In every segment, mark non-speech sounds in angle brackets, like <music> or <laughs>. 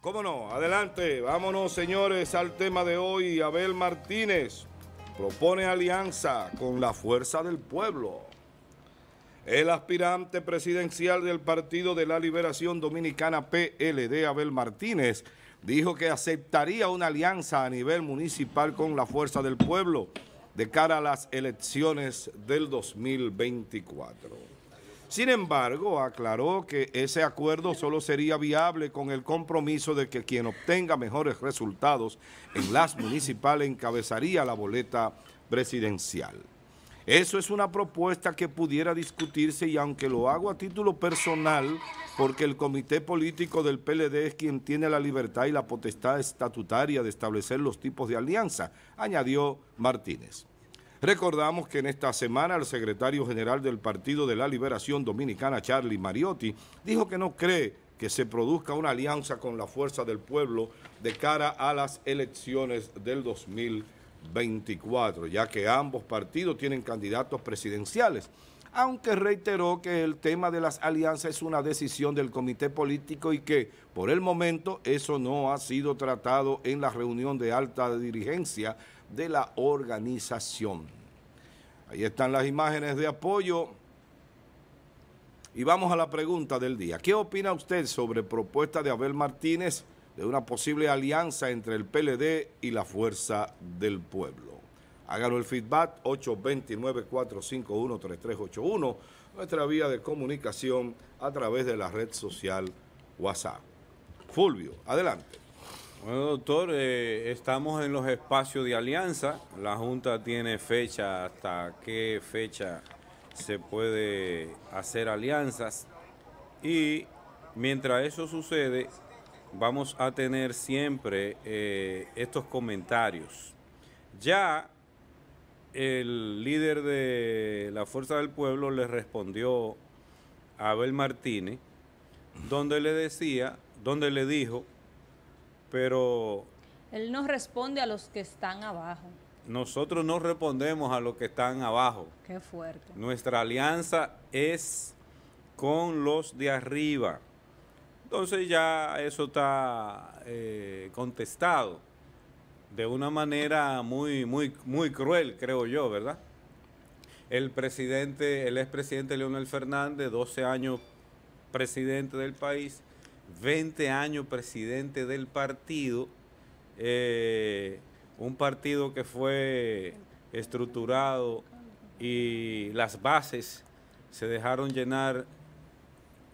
¿Cómo no? Adelante, vámonos señores al tema de hoy. Abel Martínez propone alianza con la fuerza del pueblo. El aspirante presidencial del Partido de la Liberación Dominicana PLD, Abel Martínez, dijo que aceptaría una alianza a nivel municipal con la fuerza del pueblo de cara a las elecciones del 2024. Sin embargo, aclaró que ese acuerdo solo sería viable con el compromiso de que quien obtenga mejores resultados en las municipales encabezaría la boleta presidencial. Eso es una propuesta que pudiera discutirse y aunque lo hago a título personal, porque el comité político del PLD es quien tiene la libertad y la potestad estatutaria de establecer los tipos de alianza, añadió Martínez. Recordamos que en esta semana el secretario general del Partido de la Liberación Dominicana, Charlie Mariotti, dijo que no cree que se produzca una alianza con la fuerza del pueblo de cara a las elecciones del 2024, ya que ambos partidos tienen candidatos presidenciales, aunque reiteró que el tema de las alianzas es una decisión del comité político y que por el momento eso no ha sido tratado en la reunión de alta dirigencia de la organización. Ahí están las imágenes de apoyo. Y vamos a la pregunta del día. ¿Qué opina usted sobre propuesta de Abel Martínez de una posible alianza entre el PLD y la Fuerza del Pueblo? Hágalo el feedback 829-451-3381, nuestra vía de comunicación a través de la red social WhatsApp. Fulvio, adelante. Bueno, doctor, eh, estamos en los espacios de alianza. La Junta tiene fecha hasta qué fecha se puede hacer alianzas. Y mientras eso sucede, vamos a tener siempre eh, estos comentarios. Ya el líder de la Fuerza del Pueblo le respondió a Abel Martínez, donde le decía, donde le dijo pero... Él no responde a los que están abajo. Nosotros no respondemos a los que están abajo. Qué fuerte. Nuestra alianza es con los de arriba. Entonces ya eso está eh, contestado de una manera muy, muy, muy cruel, creo yo, ¿verdad? El presidente, el expresidente Leonel Fernández, 12 años presidente del país, 20 años presidente del partido, eh, un partido que fue estructurado y las bases se dejaron llenar,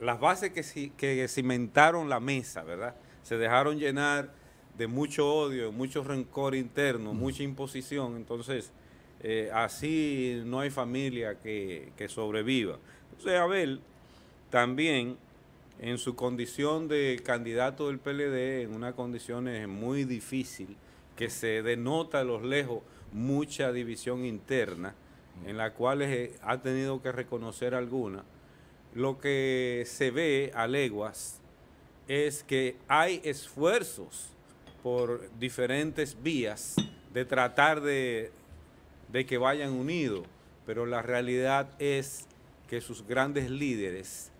las bases que, que cimentaron la mesa, ¿verdad? Se dejaron llenar de mucho odio, mucho rencor interno, mucha imposición, entonces eh, así no hay familia que, que sobreviva. Entonces Abel también en su condición de candidato del PLD, en unas condiciones eh, muy difícil, que se denota a los lejos mucha división interna, en la cual eh, ha tenido que reconocer alguna, lo que se ve a leguas es que hay esfuerzos por diferentes vías de tratar de, de que vayan unidos, pero la realidad es que sus grandes líderes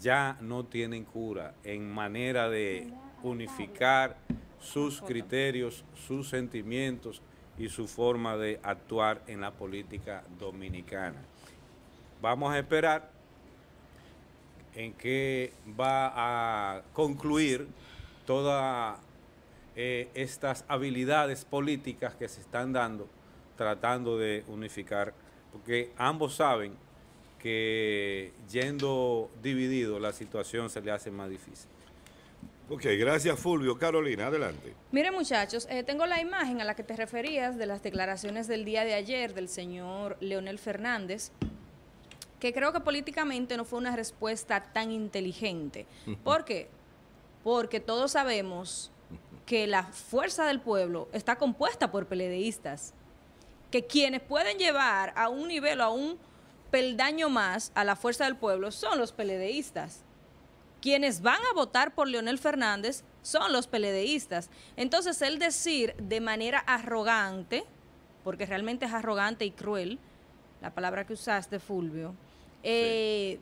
ya no tienen cura en manera de unificar sus criterios, sus sentimientos y su forma de actuar en la política dominicana. Vamos a esperar en qué va a concluir todas eh, estas habilidades políticas que se están dando tratando de unificar, porque ambos saben que yendo dividido la situación se le hace más difícil. Ok, gracias Fulvio. Carolina, adelante. Mire muchachos, eh, tengo la imagen a la que te referías de las declaraciones del día de ayer del señor Leonel Fernández, que creo que políticamente no fue una respuesta tan inteligente. <laughs> ¿Por qué? Porque todos sabemos que la fuerza del pueblo está compuesta por peledeístas, que quienes pueden llevar a un nivel, a un peldaño más a la fuerza del pueblo son los peledeístas. Quienes van a votar por Leonel Fernández son los peledeístas. Entonces, el decir de manera arrogante, porque realmente es arrogante y cruel, la palabra que usaste, Fulvio, eh,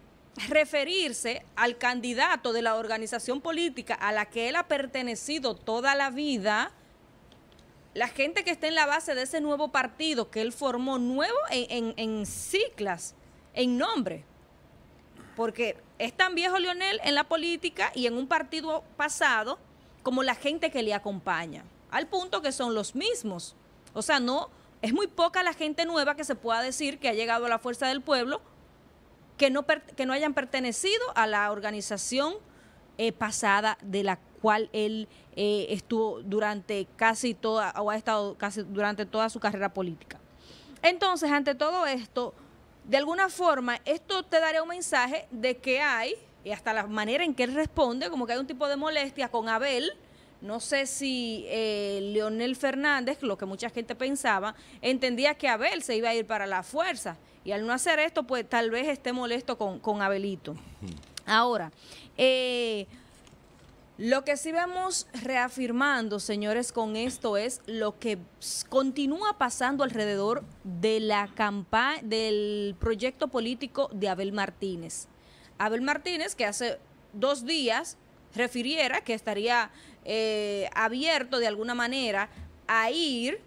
referirse al candidato de la organización política a la que él ha pertenecido toda la vida, la gente que está en la base de ese nuevo partido que él formó, nuevo en, ciclas, en nombre. Porque es tan viejo Lionel en la política y en un partido pasado como la gente que le acompaña, al punto que son los mismos. O sea, no, es muy poca la gente nueva que se pueda decir que ha llegado a la fuerza del pueblo, que no, que no hayan pertenecido a la organización eh, pasada de la cual él eh, estuvo durante casi toda, o ha estado casi durante toda su carrera política. Entonces, ante todo esto, de alguna forma, esto te daría un mensaje de que hay, y hasta la manera en que él responde, como que hay un tipo de molestia con Abel, no sé si eh, Leonel Fernández, lo que mucha gente pensaba, entendía que Abel se iba a ir para la fuerza y al no hacer esto, pues tal vez esté molesto con, Abelito. Ahora, eh, lo que sí vamos reafirmando, señores, con esto es lo que continúa pasando alrededor de la campaña del proyecto político de Abel Martínez. Abel Martínez, que hace dos días refiriera que estaría eh, abierto de alguna manera a ir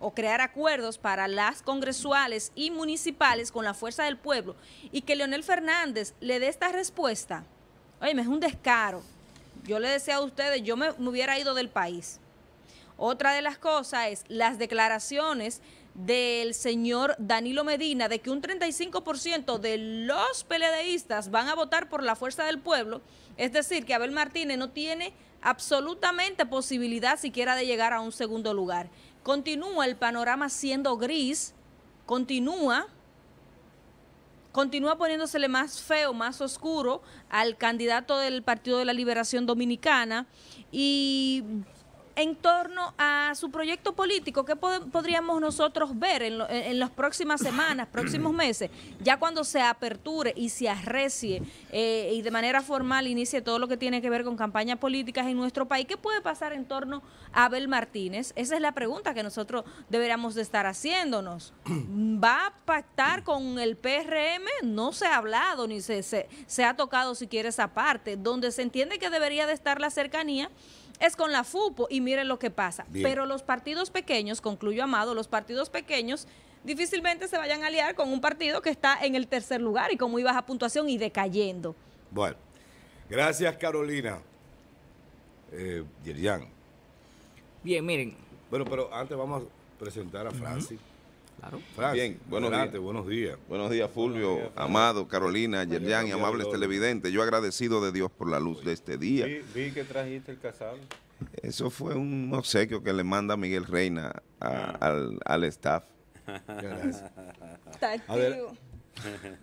o crear acuerdos para las congresuales y municipales con la fuerza del pueblo y que Leonel Fernández le dé esta respuesta, oye, es un descaro. Yo le decía a ustedes, yo me, hubiera ido del país. Otra de las cosas es las declaraciones del señor Danilo Medina de que un 35% de los peledeístas van a votar por la fuerza del pueblo, es decir, que Abel Martínez no tiene absolutamente posibilidad siquiera de llegar a un segundo lugar. Continúa el panorama siendo gris, continúa, continúa poniéndosele más feo, más oscuro al candidato del Partido de la Liberación Dominicana y en torno a su proyecto político, ¿qué podríamos nosotros ver en, las próximas semanas, <coughs> próximos meses, ya cuando se aperture y se arrecie eh, y de manera formal inicie todo lo que tiene que ver con campañas políticas en nuestro país? ¿Qué puede pasar en torno a Abel Martínez? Esa es la pregunta que nosotros deberíamos de estar haciéndonos. <coughs> ¿Va a pactar con el PRM? No se ha hablado ni se, se, se ha tocado siquiera esa parte, donde se entiende que debería de estar la cercanía es con la FUPO y miren lo que pasa. Pero los partidos pequeños, concluyo Amado, los partidos pequeños difícilmente se vayan a aliar con un partido que está en el tercer lugar y con muy baja puntuación y decayendo. Bueno, gracias Carolina. Eh, Yerian. Bien, miren. Bueno, pero antes vamos a presentar a Francis. Claro. Bien, buenos días. Buenos días. Fulvio, Amado, Carolina, Yerian y amables televidentes. Yo agradecido de Dios por la luz de este día. Vi, que trajiste el casado. Eso fue un obsequio que le manda Miguel Reina ah. al, al, staff. Gracias.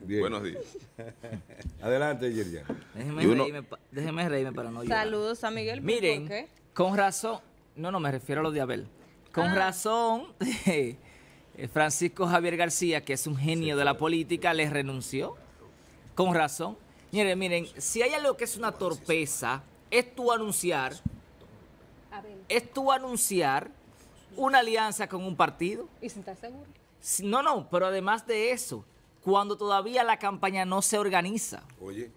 Buenos días. <laughs> Adelante, Yerian. Déjeme, reírme, déjeme reírme para no llorar. Saludos a Miguel. Miren, con razón, no, no, me refiero a los de Abel. Con ah. razón... <laughs> Eh, eh, Francisco Javier García, que es un genio de la política, le renunció. Con razón. Miren, miren, si hay algo que es una torpeza, es tú anunciar, es tu anunciar una alianza con un partido. Y sin estar seguro. No, no, pero además de eso, cuando todavía la campaña no se organiza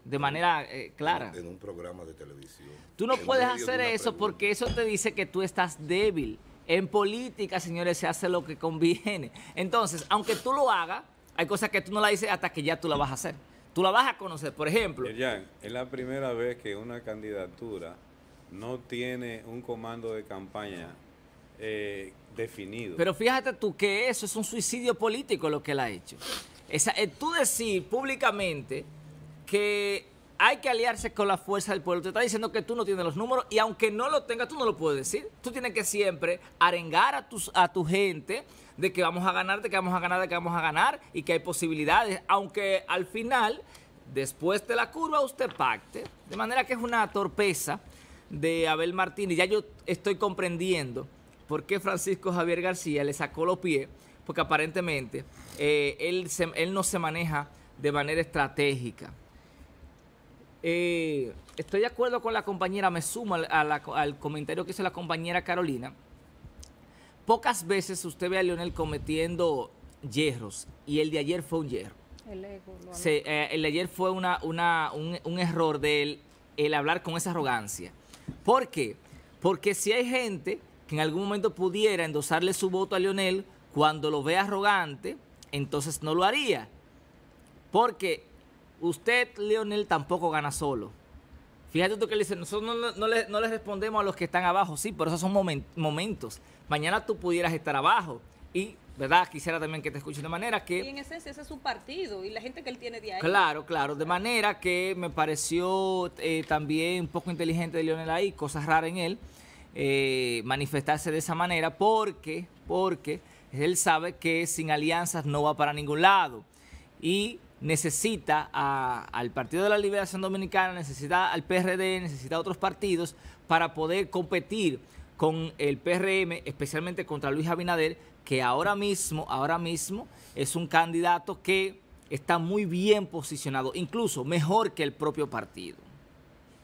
de manera eh, clara. En, un programa de televisión. Tú no puedes hacer eso porque eso te dice que tú estás débil en política, señores, se hace lo que conviene. Entonces, aunque tú lo hagas, hay cosas que tú no la dices hasta que ya tú la vas a hacer. Tú la vas a conocer, por ejemplo. ya es la primera vez que una candidatura no tiene un comando de campaña eh, definido. Pero fíjate tú que eso es un suicidio político lo que él ha hecho. Esa, eh, tú decir públicamente que hay que aliarse con la fuerza del pueblo. Te está diciendo que tú no tienes los números y aunque no lo tengas, tú no lo puedes decir. Tú tienes que siempre arengar a, tus, a tu gente de que vamos a ganar, de que vamos a ganar, de que vamos a ganar y que hay posibilidades. Aunque al final, después de la curva, usted pacte. De manera que es una torpeza de Abel Martínez. Ya yo estoy comprendiendo por qué Francisco Javier García le sacó los pies, porque aparentemente eh, él, él no se maneja de manera estratégica. Eh, estoy de acuerdo con la compañera, me sumo al comentario que hizo la compañera Carolina. Pocas veces usted ve a Leonel cometiendo hierros y el de ayer fue un hierro. Eh, el, de ayer fue un, error de él, el hablar con esa arrogancia. ¿Por qué? Porque si hay gente que en algún momento pudiera endosarle su voto a Leonel, cuando lo ve arrogante, entonces no lo haría. Porque usted, Leonel, tampoco gana solo. Fíjate tú que le dice, nosotros no, le, respondemos a los que están abajo, sí, pero esos son momentos. Mañana tú pudieras estar abajo y, ¿verdad? Quisiera también que te escuche de manera que... Y en esencia ese es su partido y la gente que él tiene de ahí. Claro, claro, de manera que me pareció eh, también un poco inteligente de Leonel ahí, cosas raras en él, eh, manifestarse de esa manera porque, porque él sabe que sin alianzas no va para ningún lado. Y necesita al Partido de la Liberación Dominicana, necesita al PRD, necesita a otros partidos para poder competir con el PRM, especialmente contra Luis Abinader, que ahora mismo, ahora mismo es un candidato que está muy bien posicionado, incluso mejor que el propio partido.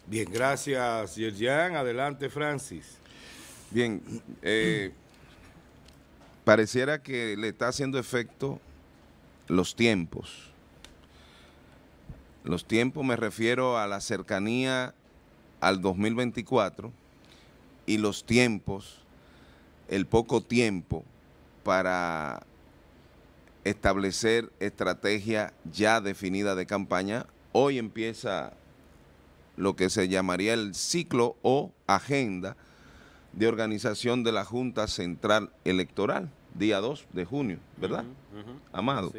Bien, gracias, Yerjan. Adelante, Francis. Bien, eh, pareciera que le está haciendo efecto los tiempos los tiempos me refiero a la cercanía al 2024 y los tiempos, el poco tiempo para establecer estrategia ya definida de campaña. Hoy empieza lo que se llamaría el ciclo o agenda de organización de la Junta Central Electoral, día 2 de junio, ¿verdad? Amado.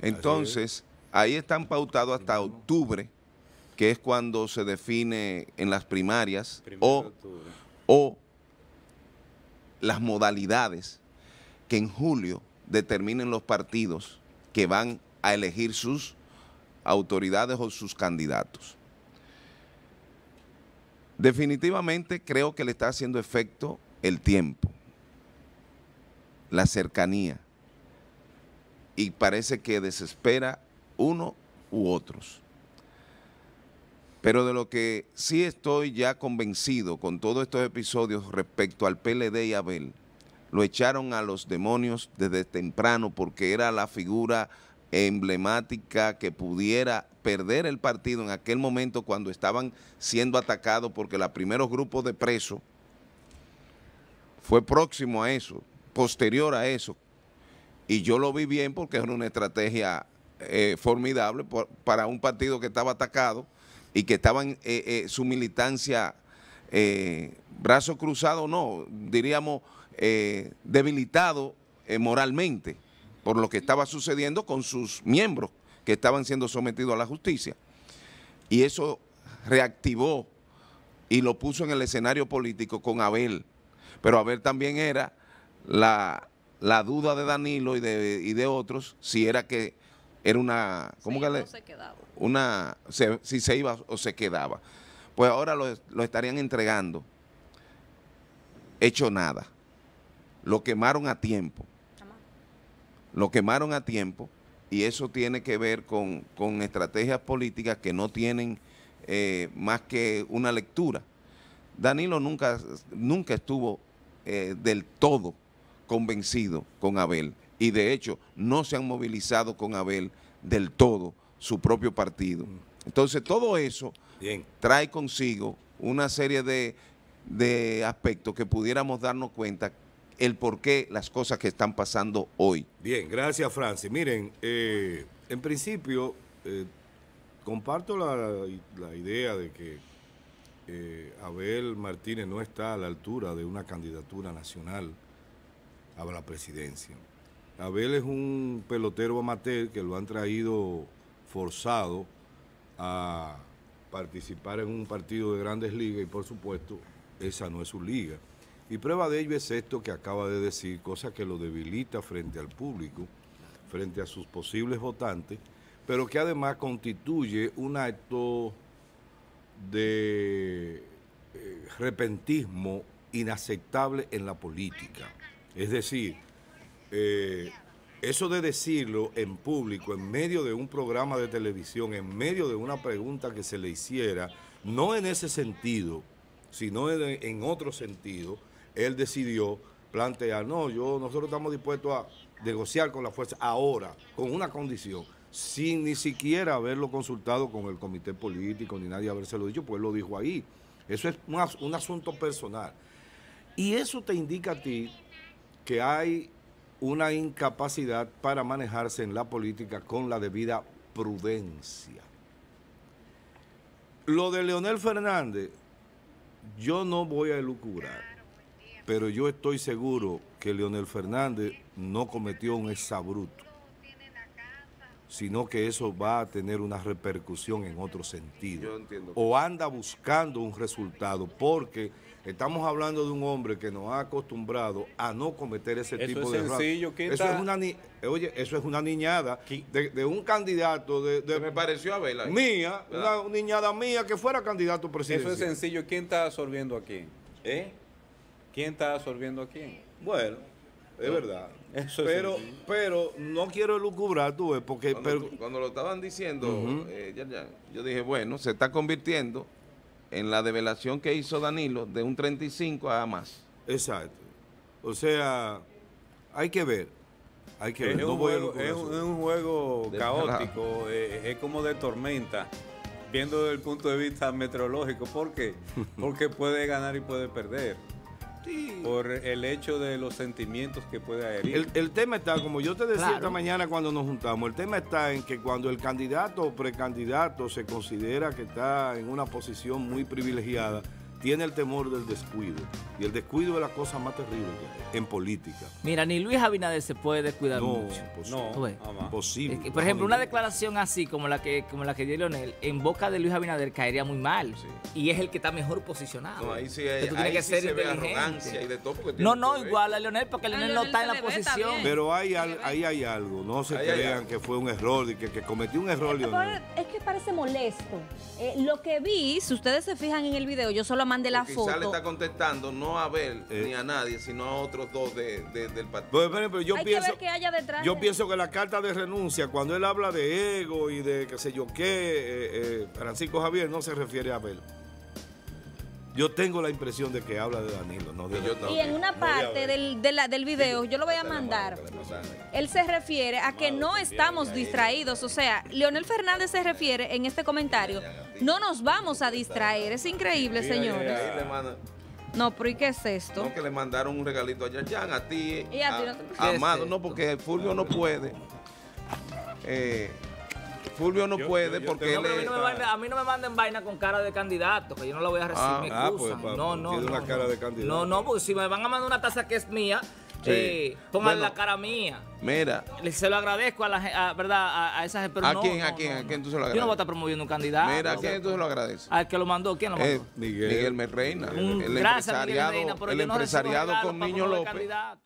Entonces, ahí están pautados hasta octubre, que es cuando se define en las primarias o, o las modalidades que en julio determinen los partidos que van a elegir sus autoridades o sus candidatos. Definitivamente creo que le está haciendo efecto el tiempo, la cercanía, y parece que desespera uno u otros. Pero de lo que sí estoy ya convencido con todos estos episodios respecto al PLD y Abel, lo echaron a los demonios desde temprano porque era la figura emblemática que pudiera perder el partido en aquel momento cuando estaban siendo atacados porque los primeros grupos de presos fue próximo a eso, posterior a eso. Y yo lo vi bien porque era una estrategia eh, formidable para un partido que estaba atacado y que estaba en eh, eh, su militancia, brazo cruzado, no, diríamos debilitado moralmente por lo que estaba sucediendo con sus miembros que estaban siendo sometidos a la justicia. Y eso reactivó y lo puso en el escenario político con Abel. Pero Abel también era la, la duda de Danilo y de, y de otros si era que era una. ¿Cómo que le.? Se quedaba. Una. si se iba o se quedaba. Pues ahora lo, estarían entregando. Hecho nada. Lo quemaron a tiempo. Lo quemaron a tiempo. Y eso tiene que ver con, estrategias políticas que no tienen eh, más que una lectura. Danilo nunca, nunca estuvo eh, del todo convencido con Abel y de hecho no se han movilizado con Abel del todo su propio partido. Entonces todo eso trae consigo una serie de, aspectos que pudiéramos darnos cuenta el por qué las cosas que están pasando hoy. Bien, gracias Francis. Miren, eh, en principio eh, comparto la, idea de que eh, Abel Martínez no está a la altura de una candidatura nacional a la presidencia. Abel es un pelotero amateur que lo han traído forzado a participar en un partido de grandes ligas y por supuesto esa no es su liga. Y prueba de ello es esto que acaba de decir, cosa que lo debilita frente al público, frente a sus posibles votantes, pero que además constituye un acto de eh, repentismo inaceptable en la política. Es decir, eh, eso de decirlo en público, en medio de un programa de televisión, en medio de una pregunta que se le hiciera, no en ese sentido, sino en, otro sentido, él decidió plantear, no, yo, nosotros estamos dispuestos a negociar con la fuerza ahora, con una condición, sin ni siquiera haberlo consultado con el comité político, ni nadie habérselo dicho, pues lo dijo ahí. Eso es un asunto personal. Y eso te indica a ti que hay una incapacidad para manejarse en la política con la debida prudencia. Lo de Leonel Fernández, yo no voy a elucubrar, pero yo estoy seguro que Leonel Fernández no cometió un exabruto sino que eso va a tener una repercusión en otro sentido. Yo o anda buscando un resultado, porque estamos hablando de un hombre que nos ha acostumbrado a no cometer ese tipo de errores. Eso es una Oye, eso es una niñada de, un candidato de, me pareció a Vela. Mía, una niñada mía que fuera candidato presidente. Eso es sencillo, ¿quién está absorbiendo a quién? ¿Eh? ¿Quién está absorbiendo a quién? Bueno, es ah, verdad. pero, pero no quiero lucubrar, tú porque... Cuando, lo estaban diciendo, eh, yo dije, bueno, se está convirtiendo en la develación que hizo Danilo de un 35 a más. Exacto. O sea, hay que ver. Hay que es, ver. Un, juego, es un, juego, caótico, es, eh, es como de tormenta viendo desde el punto de vista meteorológico. ¿Por qué? <laughs> Porque puede ganar y puede perder. Por el hecho de los sentimientos que pueda herir. El, tema está, como yo te decía esta mañana cuando nos juntamos, el tema está en que cuando el candidato o precandidato se considera que está en una posición muy privilegiada, tiene el temor del descuido. Y el descuido es la cosa más terrible en política. Mira, ni Luis Abinader se puede descuidar mucho. No, imposible. por ejemplo, una declaración así como la que como la que dio Leonel, en boca de Luis Abinader caería muy mal. Y es el que está mejor posicionado. No, ahí sí, hay, que ser se arrogancia no, no, igual a Leonel, porque Leonel, no está en la posición. Pero hay, ahí hay algo. No se crean que fue un error, que, que cometió un error Leonel. Es que parece molesto. Eh, lo que vi, si ustedes se fijan en el video, yo solo la foto. Quizá le está contestando no a Abel ni eh. a nadie, sino a otros dos de, del partido. Pues, yo pienso, que Yo pienso que la carta de renuncia, cuando él habla de ego y de qué sé yo qué, eh, eh, Francisco Javier no se refiere a Abel. Yo tengo la impresión de que habla de Danilo, no de yo, Y en una parte del, del video, yo lo voy a mandar, él se refiere a que no estamos distraídos. O sea, Leonel Fernández se refiere en este comentario, no nos vamos a distraer. Es increíble, señores. No, pero ¿y qué es esto? No, que le mandaron un regalito a Yayan, a ti, y a, ti no te... Amado. No, porque Fulvio no puede. Eh, Fulvio no puede porque él es... a mí no me manden vaina con cara de candidato, que yo no la voy a recibir, ah, me ah, pues, no, pues, no, no, una cara de candidato. No, no, porque si me van a mandar una taza que es mía, Sí. Eh, la cara mía. Mira. Se lo agradezco a la a, ¿verdad? A, esas personas. ¿A quién? ¿A quién? ¿A quién tú se lo agradeces? Yo no voy a estar promoviendo un candidato. Mira, ¿a quién tú se lo agradeces? Al que lo mandó, ¿quién lo eh, mandó? Miguel. Merreina. gracias, empresariado, Miguel Reina, el empresariado con Niño López.